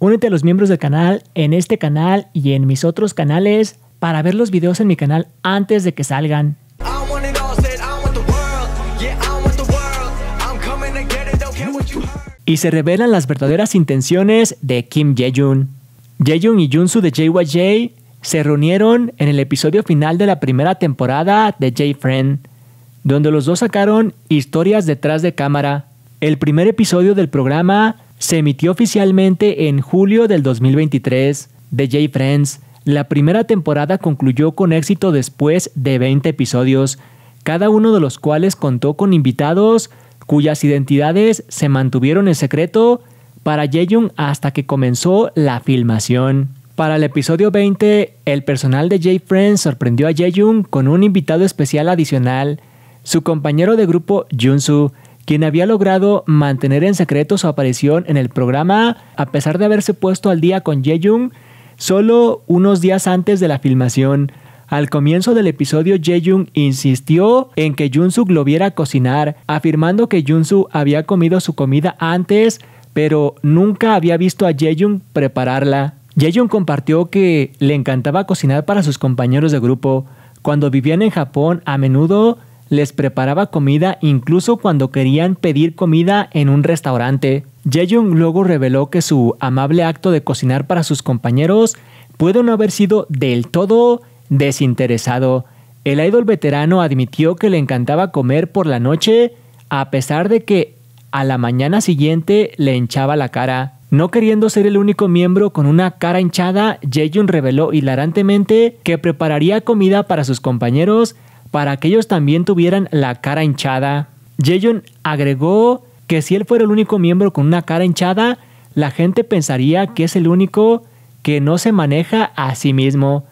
Únete a los miembros del canal en este canal y en mis otros canales para ver los videos en mi canal antes de que salgan. Y se revelan las verdaderas intenciones de Kim Jae-jun. Jae-jun y Junsu de JYJ se reunieron en el episodio final de la primera temporada de J-Friend, donde los dos sacaron historias detrás de cámara. El primer episodio del programa se emitió oficialmente en julio del 2023. De J Friends, la primera temporada concluyó con éxito después de 20 episodios, cada uno de los cuales contó con invitados cuyas identidades se mantuvieron en secreto para Jeyun hasta que comenzó la filmación. Para el episodio 20, el personal de J-Friends sorprendió a Jeyun con un invitado especial adicional, su compañero de grupo Junsu, quien había logrado mantener en secreto su aparición en el programa a pesar de haberse puesto al día con Jung solo unos días antes de la filmación. Al comienzo del episodio, Jeyung insistió en que Junsu lo viera cocinar, afirmando que Junsu había comido su comida antes, pero nunca había visto a Jeyung prepararla. Jung compartió que le encantaba cocinar para sus compañeros de grupo. Cuando vivían en Japón, a menudo les preparaba comida incluso cuando querían pedir comida en un restaurante. Jung luego reveló que su amable acto de cocinar para sus compañeros puede no haber sido del todo desinteresado. El idol veterano admitió que le encantaba comer por la noche a pesar de que a la mañana siguiente le hinchaba la cara. No queriendo ser el único miembro con una cara hinchada, Jaehyun reveló hilarantemente que prepararía comida para sus compañeros para que ellos también tuvieran la cara hinchada. Yeyon agregó que si él fuera el único miembro con una cara hinchada, la gente pensaría que es el único que no se maneja a sí mismo.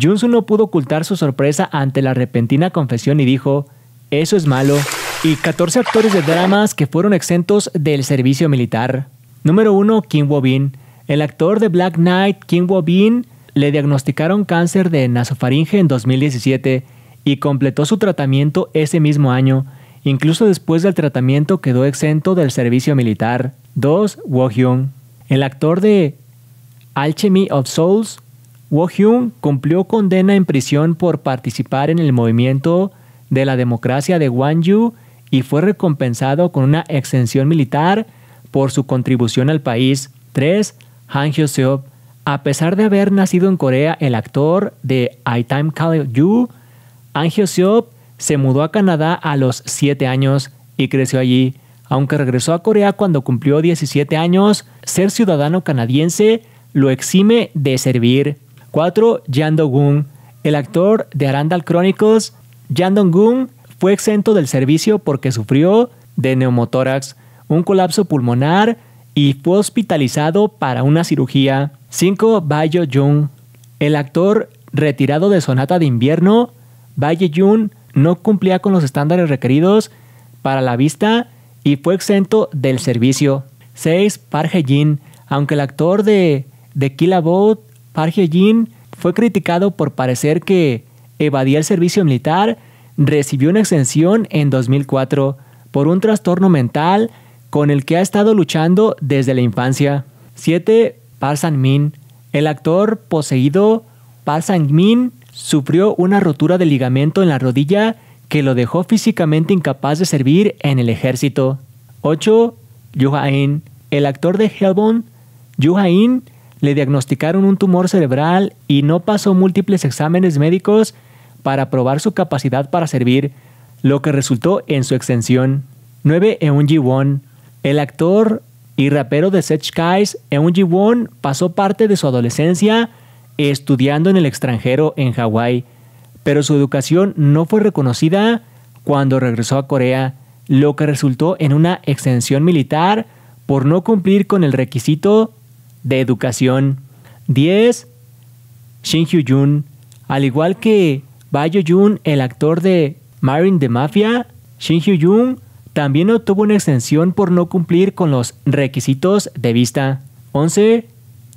Junsu no pudo ocultar su sorpresa ante la repentina confesión y dijo, eso es malo. Y 14 actores de dramas que fueron exentos del servicio militar. Número 1, Kim Wo Bin El actor de Black Knight, Kim Bin, le diagnosticaron cáncer de nasofaringe en 2017 y completó su tratamiento ese mismo año. Incluso después del tratamiento quedó exento del servicio militar. 2. Wo Hyun. El actor de Alchemy of Souls, Wo Hyun, cumplió condena en prisión por participar en el movimiento de la democracia de Yu y fue recompensado con una exención militar por su contribución al país. 3. Han Hyo-seop. A pesar de haber nacido en Corea, el actor de I Time Call You Angio Seop se mudó a Canadá a los 7 años y creció allí. Aunque regresó a Corea cuando cumplió 17 años, ser ciudadano canadiense lo exime de servir. 4. yandong Dong-gun, el actor de Arandal Chronicles. yandong Dong-gun fue exento del servicio porque sufrió de neumotórax, un colapso pulmonar y fue hospitalizado para una cirugía. 5. Bayo Jung, el actor retirado de Sonata de Invierno, Valle Jun no cumplía con los estándares requeridos para la vista y fue exento del servicio. 6. Park Hye-jin. Aunque el actor de, The Kill a Boat, Park jin fue criticado por parecer que evadía el servicio militar, recibió una exención en 2004 por un trastorno mental con el que ha estado luchando desde la infancia. 7. Park San-min. El actor poseído Park Sang-min sufrió una rotura de ligamento en la rodilla que lo dejó físicamente incapaz de servir en el ejército. 8. Yuhain. el actor de Hellbound, Yuhain le diagnosticaron un tumor cerebral y no pasó múltiples exámenes médicos para probar su capacidad para servir, lo que resultó en su extensión. 9. Eun ji Won, el actor y rapero de Sech Guys, Eun ji Won pasó parte de su adolescencia estudiando en el extranjero en Hawái, pero su educación no fue reconocida cuando regresó a Corea, lo que resultó en una extensión militar por no cumplir con el requisito de educación. 10. Shin hyo al igual que Bayo Jun, el actor de Marine the Mafia, Shin Hyo-jun también obtuvo una extensión por no cumplir con los requisitos de vista. 11.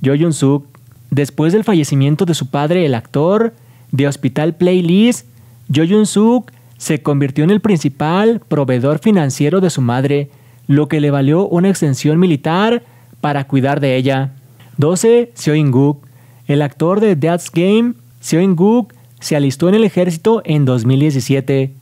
Jo Jun-suk, Después del fallecimiento de su padre, el actor de Hospital Playlist, Jo Yun suk se convirtió en el principal proveedor financiero de su madre, lo que le valió una extensión militar para cuidar de ella. 12. Seo In-guk. El actor de Death's Game, Seo In-guk, se alistó en el ejército en 2017,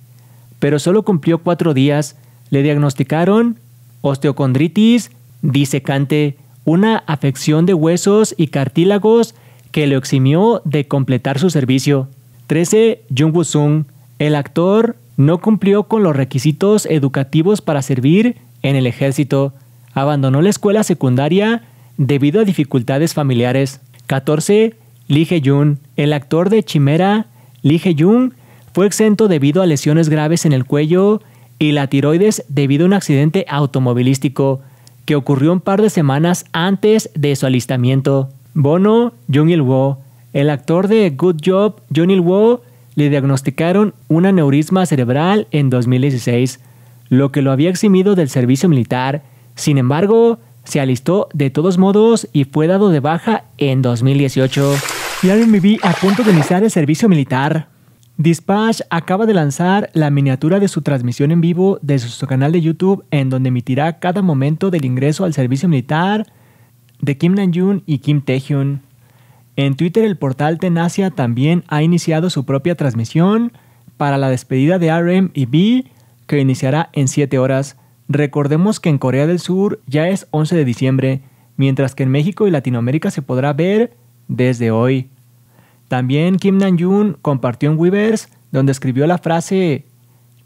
pero solo cumplió cuatro días. Le diagnosticaron osteocondritis disecante una afección de huesos y cartílagos que le eximió de completar su servicio. 13. Jung Woo-sung, el actor, no cumplió con los requisitos educativos para servir en el ejército. Abandonó la escuela secundaria debido a dificultades familiares. 14. Lee hye el actor de Chimera, Lee hye fue exento debido a lesiones graves en el cuello y la tiroides debido a un accidente automovilístico que ocurrió un par de semanas antes de su alistamiento. Bono Jung Il-woo, el actor de Good Job Jung Il-woo, le diagnosticaron un aneurisma cerebral en 2016, lo que lo había eximido del servicio militar. Sin embargo, se alistó de todos modos y fue dado de baja en 2018. Ya me vi a punto de iniciar el servicio militar, Dispatch acaba de lanzar la miniatura de su transmisión en vivo desde su canal de YouTube, en donde emitirá cada momento del ingreso al servicio militar de Kim Nam-joon y Kim Tae-hyun. En Twitter, el portal Tenasia también ha iniciado su propia transmisión para la despedida de RM y B, que iniciará en 7 horas. Recordemos que en Corea del Sur ya es 11 de diciembre, mientras que en México y Latinoamérica se podrá ver desde hoy. También Kim nan compartió en Weavers donde escribió la frase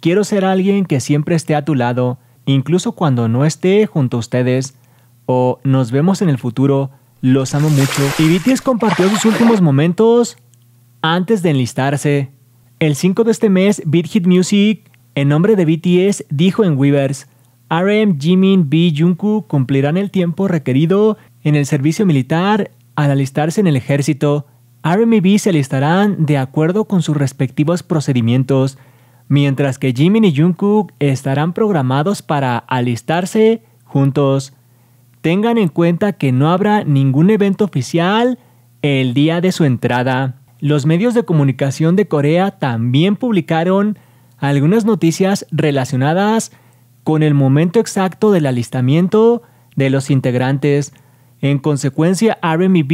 Quiero ser alguien que siempre esté a tu lado, incluso cuando no esté junto a ustedes, o nos vemos en el futuro, los amo mucho. Y BTS compartió sus últimos momentos antes de enlistarse. El 5 de este mes, Beat Hit Music, en nombre de BTS, dijo en Weavers, RM, Jimin, B, Jungkook cumplirán el tiempo requerido en el servicio militar al alistarse en el ejército RMB se alistarán de acuerdo con sus respectivos procedimientos, mientras que Jimin y Jungkook estarán programados para alistarse juntos. Tengan en cuenta que no habrá ningún evento oficial el día de su entrada. Los medios de comunicación de Corea también publicaron algunas noticias relacionadas con el momento exacto del alistamiento de los integrantes. En consecuencia, RMB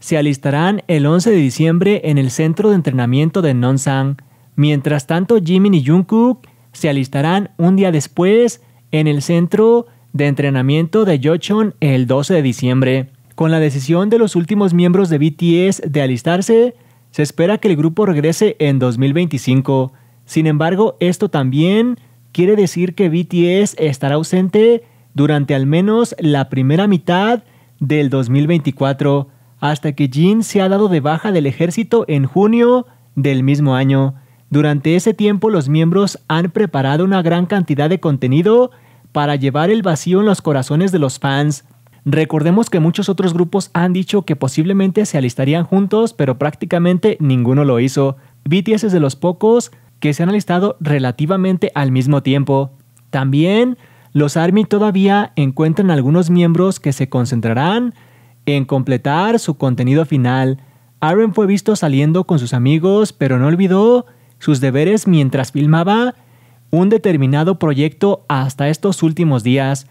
se alistarán el 11 de diciembre en el centro de entrenamiento de Nonsan. Mientras tanto, Jimin y Jungkook se alistarán un día después en el centro de entrenamiento de Jocheon el 12 de diciembre. Con la decisión de los últimos miembros de BTS de alistarse, se espera que el grupo regrese en 2025. Sin embargo, esto también quiere decir que BTS estará ausente durante al menos la primera mitad del 2024 hasta que Jin se ha dado de baja del ejército en junio del mismo año. Durante ese tiempo los miembros han preparado una gran cantidad de contenido para llevar el vacío en los corazones de los fans. Recordemos que muchos otros grupos han dicho que posiblemente se alistarían juntos, pero prácticamente ninguno lo hizo. BTS es de los pocos que se han alistado relativamente al mismo tiempo. También los ARMY todavía encuentran algunos miembros que se concentrarán en completar su contenido final, Aaron fue visto saliendo con sus amigos, pero no olvidó sus deberes mientras filmaba un determinado proyecto hasta estos últimos días.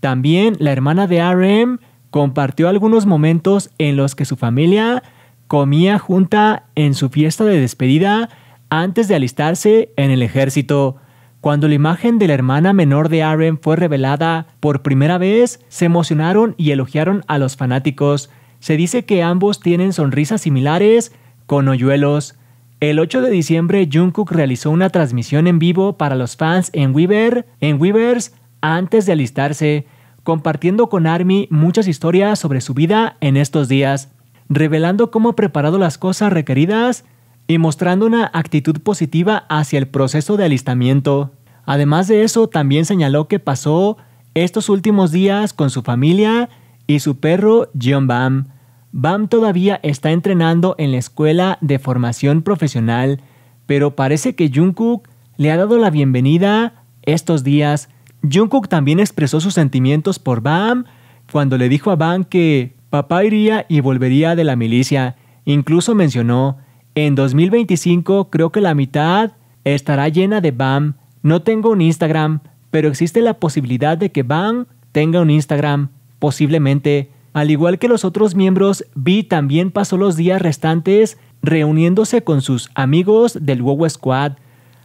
También la hermana de Aaron compartió algunos momentos en los que su familia comía junta en su fiesta de despedida antes de alistarse en el ejército. Cuando la imagen de la hermana menor de Aaron fue revelada por primera vez, se emocionaron y elogiaron a los fanáticos. Se dice que ambos tienen sonrisas similares, con hoyuelos. El 8 de diciembre, Jungkook realizó una transmisión en vivo para los fans en Weaver, en Weavers, antes de alistarse, compartiendo con Army muchas historias sobre su vida en estos días, revelando cómo ha preparado las cosas requeridas y mostrando una actitud positiva hacia el proceso de alistamiento. Además de eso, también señaló que pasó estos últimos días con su familia y su perro John Bam. Bam todavía está entrenando en la escuela de formación profesional, pero parece que Jungkook le ha dado la bienvenida estos días. Jungkook también expresó sus sentimientos por Bam cuando le dijo a Bam que papá iría y volvería de la milicia. Incluso mencionó en 2025 creo que la mitad estará llena de BAM. No tengo un Instagram, pero existe la posibilidad de que BAM tenga un Instagram, posiblemente. Al igual que los otros miembros, Vi también pasó los días restantes reuniéndose con sus amigos del WoW Squad.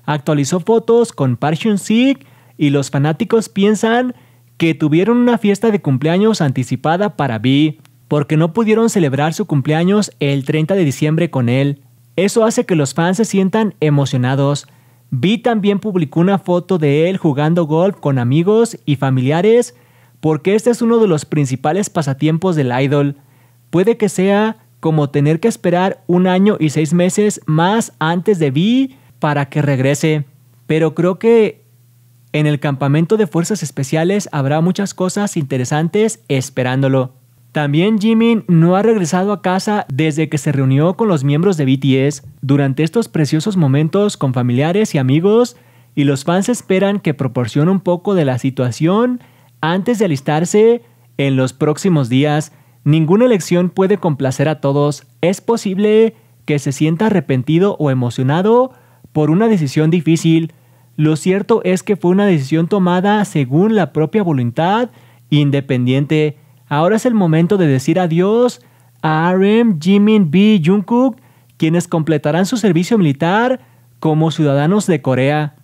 Actualizó fotos con Parsion sik y los fanáticos piensan que tuvieron una fiesta de cumpleaños anticipada para Vi, porque no pudieron celebrar su cumpleaños el 30 de diciembre con él. Eso hace que los fans se sientan emocionados. Vi también publicó una foto de él jugando golf con amigos y familiares, porque este es uno de los principales pasatiempos del idol. Puede que sea como tener que esperar un año y seis meses más antes de Vi para que regrese. Pero creo que en el campamento de fuerzas especiales habrá muchas cosas interesantes esperándolo. También Jimin no ha regresado a casa desde que se reunió con los miembros de BTS. Durante estos preciosos momentos con familiares y amigos, y los fans esperan que proporcione un poco de la situación antes de alistarse en los próximos días. Ninguna elección puede complacer a todos. Es posible que se sienta arrepentido o emocionado por una decisión difícil. Lo cierto es que fue una decisión tomada según la propia voluntad independiente. Ahora es el momento de decir adiós a RM, Jimin, B, Jungkook, quienes completarán su servicio militar como ciudadanos de Corea.